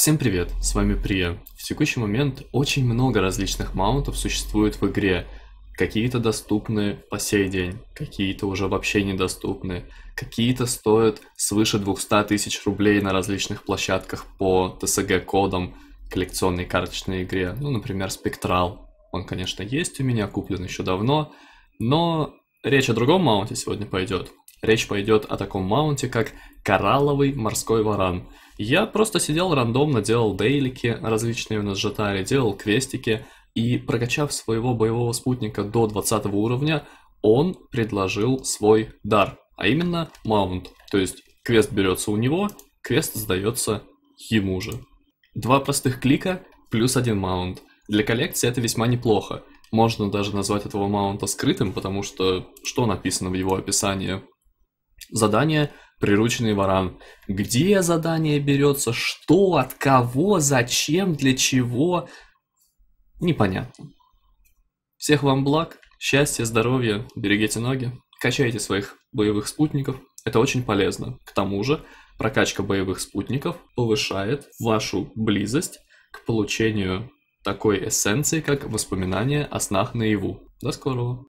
Всем привет, с вами Прия. В текущий момент очень много различных маунтов существует в игре. Какие-то доступны по сей день, какие-то уже вообще недоступны, какие-то стоят свыше 200 тысяч рублей на различных площадках по ТСГ-кодам коллекционной карточной игре. Ну, например, Спектрал. Он, конечно, есть у меня, куплен еще давно, но речь о другом маунте сегодня пойдет. Речь пойдет о таком маунте, как коралловый морской варан – я просто сидел рандомно, делал дейлики различные у нас Джатаре, делал квестики, и прокачав своего боевого спутника до 20 уровня, он предложил свой дар, а именно маунт. То есть квест берется у него, квест сдается ему же. Два простых клика плюс один маунт. Для коллекции это весьма неплохо. Можно даже назвать этого маунта скрытым, потому что что написано в его описании? задание «Прирученный варан». Где задание берется, что, от кого, зачем, для чего, непонятно. Всех вам благ, счастья, здоровья, берегите ноги, качайте своих боевых спутников, это очень полезно. К тому же, прокачка боевых спутников повышает вашу близость к получению такой эссенции, как воспоминания о снах наяву. До скорого!